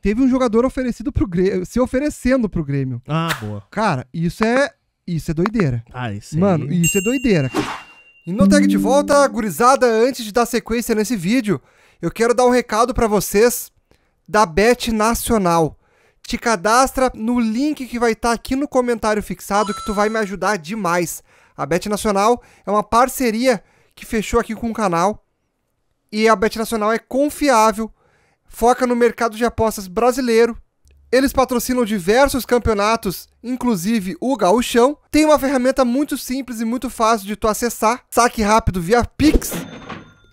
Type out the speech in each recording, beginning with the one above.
Teve um jogador oferecido pro Grêmio, se oferecendo pro Grêmio. Ah, boa. Cara, isso é isso é doideira. Ah, isso aí... Mano, isso é doideira. E no tag de volta, gurizada, antes de dar sequência nesse vídeo, eu quero dar um recado para vocês da Bet Nacional. Te cadastra no link que vai estar tá aqui no comentário fixado que tu vai me ajudar demais. A Bet Nacional é uma parceria que fechou aqui com o canal e a Bet Nacional é confiável foca no mercado de apostas brasileiro. Eles patrocinam diversos campeonatos, inclusive o Gauchão. Tem uma ferramenta muito simples e muito fácil de tu acessar. Saque rápido via Pix.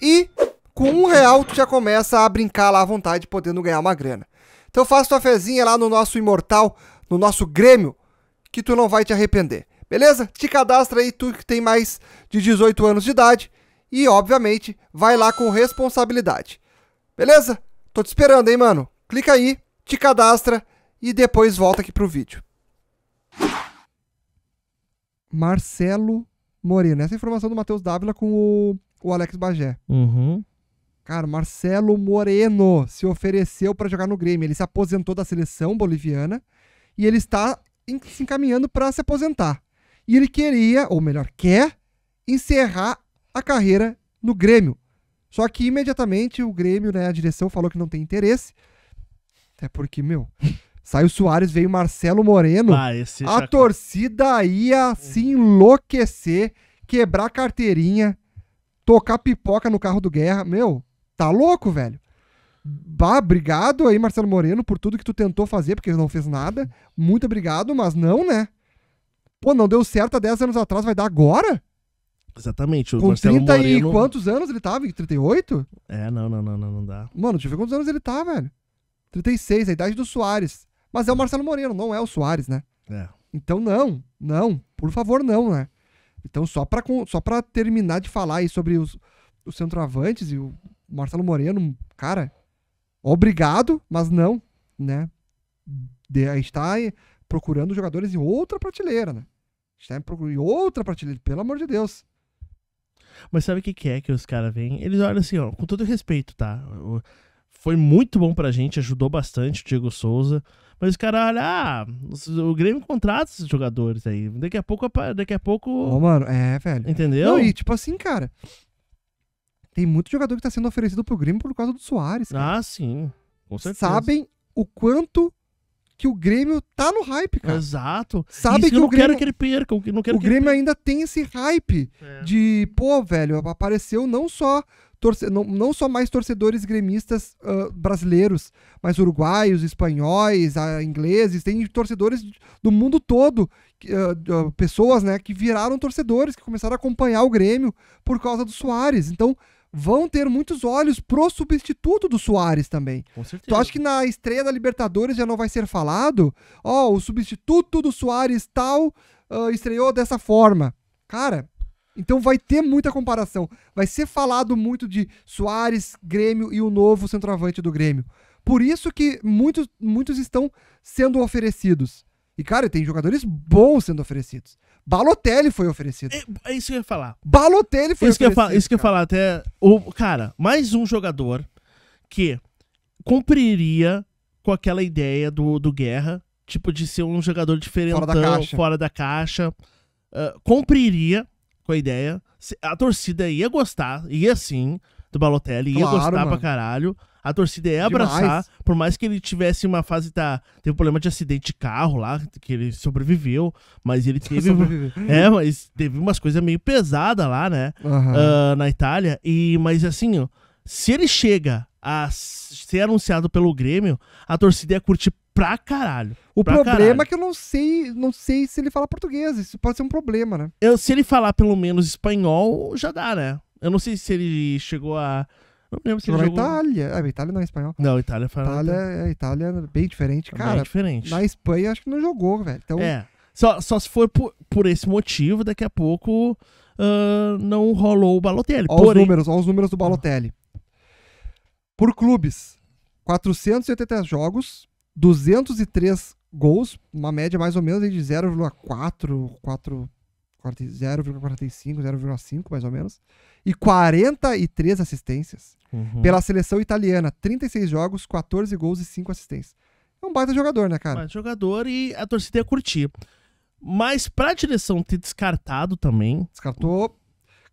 E com um real tu já começa a brincar lá à vontade, podendo ganhar uma grana. Então faça tua fezinha lá no nosso Imortal, no nosso Grêmio, que tu não vai te arrepender. Beleza? Te cadastra aí tu que tem mais de 18 anos de idade e, obviamente, vai lá com responsabilidade. Beleza? Tô te esperando, hein, mano? Clica aí, te cadastra e depois volta aqui pro vídeo. Marcelo Moreno. Essa é informação do Matheus Dávila com o, o Alex Bagé. Uhum. Cara, Marcelo Moreno se ofereceu para jogar no Grêmio. Ele se aposentou da seleção boliviana e ele está em, se encaminhando para se aposentar. E ele queria, ou melhor, quer, encerrar a carreira no Grêmio. Só que imediatamente o Grêmio, né, a direção falou que não tem interesse. Até porque, meu, saiu Soares, veio Marcelo Moreno. Ah, esse a torcida ia se enlouquecer, quebrar carteirinha, tocar pipoca no carro do Guerra. Meu, tá louco, velho. Bah, obrigado aí, Marcelo Moreno, por tudo que tu tentou fazer, porque ele não fez nada. Muito obrigado, mas não, né? Pô, não deu certo há 10 anos atrás, vai dar agora? Exatamente. O Com Marcelo 30 Moreno... e quantos anos ele tá, tava? 38? É, não, não, não, não, não dá. Mano, deixa eu ver quantos anos ele tá, velho. 36, a idade do Soares. Mas é o Marcelo Moreno, não é o Soares, né? É. Então não, não, por favor não, né? Então só pra, só pra terminar de falar aí sobre os, os centroavantes e o Marcelo Moreno, cara, obrigado, mas não, né? De, a gente tá procurando jogadores em outra prateleira, né? A gente tá em outra prateleira, pelo amor de Deus. Mas sabe o que, que é que os caras vêm? Eles olham assim, ó, com todo respeito, tá? Foi muito bom pra gente, ajudou bastante o Diego Souza. Mas os caras olham, ah, o Grêmio contrata esses jogadores aí. Daqui a pouco. Daqui a pouco. Ô, mano, é, velho. Entendeu? Não, e tipo assim, cara. Tem muito jogador que tá sendo oferecido pro Grêmio por causa do Soares. Cara. Ah, sim. Com certeza. Sabem o quanto que o Grêmio tá no hype, cara. Exato. Sabe Isso que eu não o Grêmio... quero que ele perca. não quero o que Grêmio ainda tem esse hype é. de, pô, velho, apareceu não só torce... não, não só mais torcedores gremistas uh, brasileiros, mas uruguaios, espanhóis, uh, ingleses, tem torcedores do mundo todo, uh, pessoas, né, que viraram torcedores, que começaram a acompanhar o Grêmio por causa do Soares. Então, vão ter muitos olhos pro substituto do Soares também. Com certeza. Tu acha que na estreia da Libertadores já não vai ser falado? Ó, oh, o substituto do Soares tal uh, estreou dessa forma. Cara, então vai ter muita comparação. Vai ser falado muito de Soares, Grêmio e o novo centroavante do Grêmio. Por isso que muitos, muitos estão sendo oferecidos. E, cara, tem jogadores bons sendo oferecidos. Balotelli foi oferecido. É, é isso que eu ia falar. Balotelli foi isso oferecido. Que isso que eu ia falar até. O, cara, mais um jogador que cumpriria com aquela ideia do, do Guerra, tipo, de ser um jogador diferentão, fora da caixa. Fora da caixa uh, cumpriria com a ideia. A torcida ia gostar, ia sim, do Balotelli, ia claro, gostar mano. pra caralho a torcida ia abraçar, Demais. por mais que ele tivesse uma fase tá teve um problema de acidente de carro lá, que ele sobreviveu, mas ele teve É, mas teve umas coisas meio pesada lá, né? Uhum. Uh, na Itália e mas assim, ó, se ele chega a ser anunciado pelo Grêmio, a torcida ia curtir pra caralho. O pra problema caralho. é que eu não sei, não sei se ele fala português, isso pode ser um problema, né? Eu, se ele falar pelo menos espanhol, já dá, né? Eu não sei se ele chegou a não lembro se ele na jogou... Itália. Ah, Itália não é espanhol. Não, Itália foi Itália, Itália é bem diferente. É Cara, bem diferente. na Espanha acho que não jogou, velho. Então... É. Só, só se for por, por esse motivo, daqui a pouco uh, não rolou o Balotelli. Olha Porém... os números, olha os números do Balotelli. Por clubes, 483 jogos, 203 gols, uma média mais ou menos de 0,4, 0,45, 0,5 mais ou menos, e 43 assistências. Uhum. Pela seleção italiana, 36 jogos, 14 gols e 5 assistências. É um baita jogador, né, cara? Baita jogador e a torcida ia curtir. Mas pra direção ter descartado também. Descartou.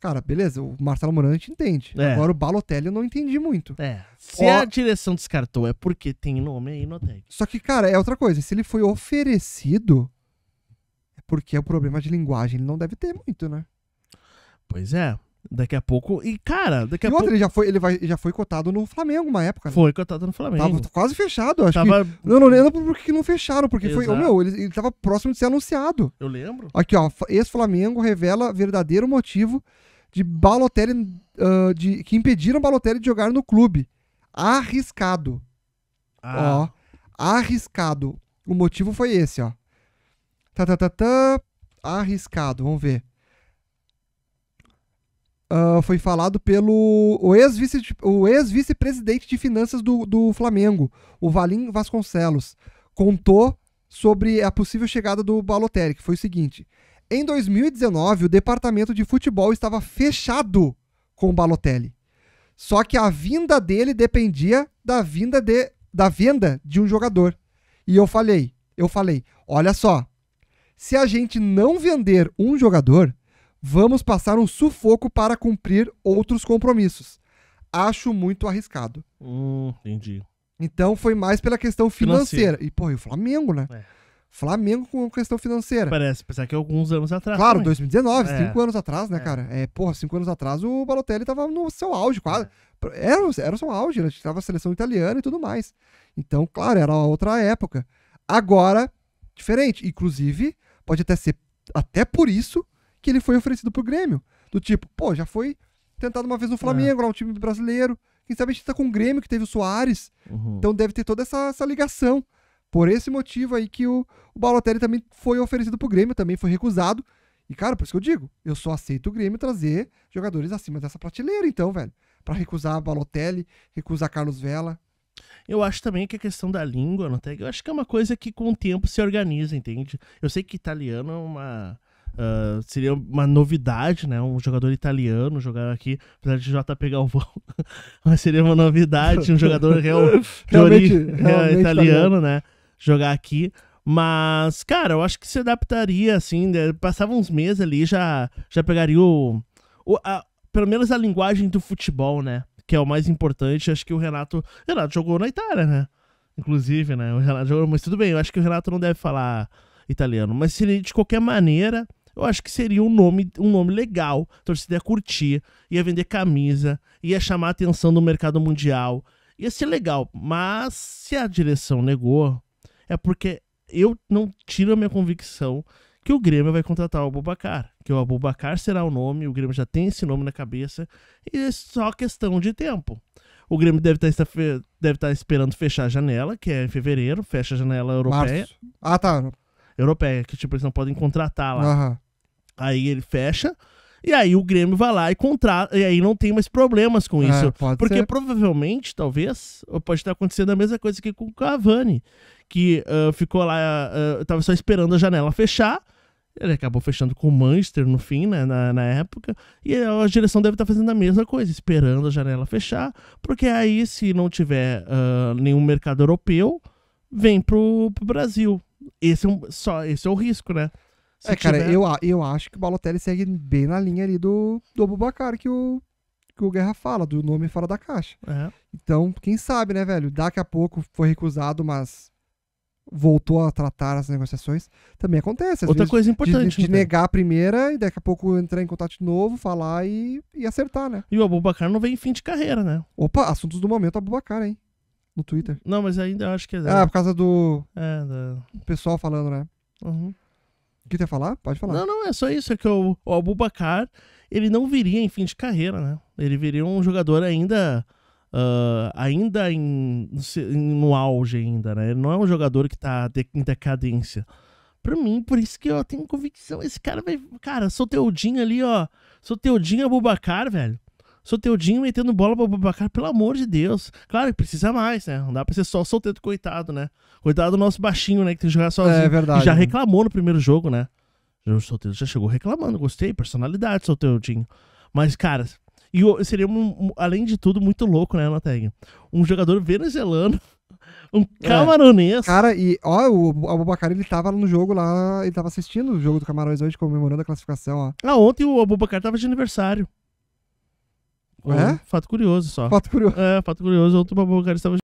Cara, beleza, o Marcelo Morante entende. É. Agora o Balotelli eu não entendi muito. É. Se o... a direção descartou, é porque tem nome aí no deck. Só que, cara, é outra coisa. Se ele foi oferecido, é porque é o problema de linguagem. Ele não deve ter muito, né? Pois é. Daqui a pouco. E, cara, daqui a e pouco. Ele já foi, ele vai, já foi cotado no Flamengo uma época. Né? Foi cotado no Flamengo. Tava quase fechado, acho tava... que. Eu não lembro por que não fecharam, porque Exato. foi. Oh, meu, ele, ele tava próximo de ser anunciado. Eu lembro. Aqui, ó. Ex-Flamengo revela verdadeiro motivo de Balotelli. Uh, de, que impediram Balotelli de jogar no clube. Arriscado. Ah. Ó. Arriscado. O motivo foi esse, ó. Tá, tá, tá, tá. Arriscado, vamos ver uh, foi falado pelo o ex-vice-presidente ex de finanças do, do Flamengo, o Valim Vasconcelos, contou sobre a possível chegada do Balotelli, que foi o seguinte: em 2019, o departamento de futebol estava fechado com o Balotelli. Só que a vinda dele dependia da vinda de, da venda de um jogador. E eu falei, eu falei, olha só, se a gente não vender um jogador, vamos passar um sufoco para cumprir outros compromissos. Acho muito arriscado. Hum, entendi. Então foi mais pela questão financeira. financeira. E, pô, e o Flamengo, né? É. Flamengo com questão financeira. Parece, pensar que é alguns anos atrás. Claro, também. 2019, é. cinco anos atrás, né, é. cara? É, porra, cinco anos atrás o Balotelli tava no seu auge, quase. É. Era, era o seu auge, né? Tava a seleção italiana e tudo mais. Então, claro, era outra época. Agora, diferente. Inclusive, pode até ser até por isso que ele foi oferecido pro Grêmio. Do tipo, pô, já foi tentado uma vez no Flamengo, é. lá um time brasileiro. Quem sabe a gente tá com o Grêmio, que teve o Soares. Uhum. Então deve ter toda essa, essa ligação. Por esse motivo aí que o, o Balotelli também foi oferecido pro Grêmio, também foi recusado. E, cara, por isso que eu digo, eu só aceito o Grêmio trazer jogadores acima dessa prateleira, então, velho. para recusar Balotelli, recusar Carlos Vela. Eu acho também que a questão da língua, não tem? Eu acho que é uma coisa que com o tempo se organiza, entende? Eu sei que italiano é uma Uh, seria uma novidade, né? Um jogador italiano jogar aqui, apesar de JP Galvão, mas seria uma novidade, um jogador real, de é, italiano, né? Jogar aqui. Mas, cara, eu acho que se adaptaria, assim, né? passava uns meses ali, já, já pegaria o. o a, pelo menos a linguagem do futebol, né? Que é o mais importante. Acho que o Renato. O Renato jogou na Itália, né? Inclusive, né? O Renato jogou. Mas tudo bem, eu acho que o Renato não deve falar italiano. Mas se de qualquer maneira, eu acho que seria um nome, um nome legal. A torcida ia curtir, ia vender camisa, ia chamar a atenção do mercado mundial. Ia ser legal, mas se a direção negou, é porque eu não tiro a minha convicção que o Grêmio vai contratar o Abubacar. Que o Abubacar será o nome, o Grêmio já tem esse nome na cabeça, e é só questão de tempo. O Grêmio deve tá estar, deve estar tá esperando fechar a janela, que é em fevereiro, fecha a janela europeia. Março. Ah, tá. Europeia, que tipo, eles não podem contratar lá. Uhum. Aí ele fecha. E aí o Grêmio vai lá e contrata. E aí não tem mais problemas com é, isso. É, porque ser. provavelmente, talvez, pode estar acontecendo a mesma coisa que com o Cavani. Que uh, ficou lá, uh, tava só esperando a janela fechar. Ele acabou fechando com o Manchester no fim, né, na, na, época. E a direção deve estar tá fazendo a mesma coisa, esperando a janela fechar. Porque aí, se não tiver uh, nenhum mercado europeu, vem pro, pro Brasil. Esse é, um, só, esse é o risco, né? É, Se é, cara, eu, eu acho que o Balotelli segue bem na linha ali do, do Abubacar que o, que o Guerra fala, do nome fora da caixa. É. Então, quem sabe, né, velho? Daqui a pouco foi recusado, mas voltou a tratar as negociações. Também acontece. Outra vezes, coisa importante. De, de né? negar a primeira e daqui a pouco entrar em contato de novo, falar e, e acertar, né? E o Abubacar não vem em fim de carreira, né? Opa, assuntos do momento, Abubacar, hein? No Twitter. Não, mas ainda acho que é. Ah, por causa do. É, da... O pessoal falando, né? Uhum. O que falar? Pode falar. Não, não, é só isso. É que o, o Abubacar, ele não viria em fim de carreira, né? Ele viria um jogador ainda. Uh, ainda em, no auge ainda, né? Ele não é um jogador que tá de, em decadência. Pra mim, por isso que eu tenho convicção. Esse cara vai. Cara, sou Teodinho ali, ó. Sou Teodinho Abubacar, velho. Soteudinho metendo bola pra Babacar, pelo amor de Deus. Claro que precisa mais, né? Não dá pra ser só solteiro, coitado, né? Coitado do nosso baixinho, né? Que tem que jogar sozinho. É verdade. já né? reclamou no primeiro jogo, né? O Soteldo já chegou reclamando, gostei, personalidade, Soteudinho. Mas, cara, e seria, um, um, além de tudo, muito louco, né, Noteg? Um jogador venezuelano, um é. camaronês. É. Cara, e ó, o Abubacar, ele tava no jogo lá, ele tava assistindo o jogo do Camarões hoje, comemorando a classificação, ó. Ah, ontem o Abubacar tava de aniversário. É? Um fato curioso só. Fato curioso. É, fato curioso. Ontem o Babacar estava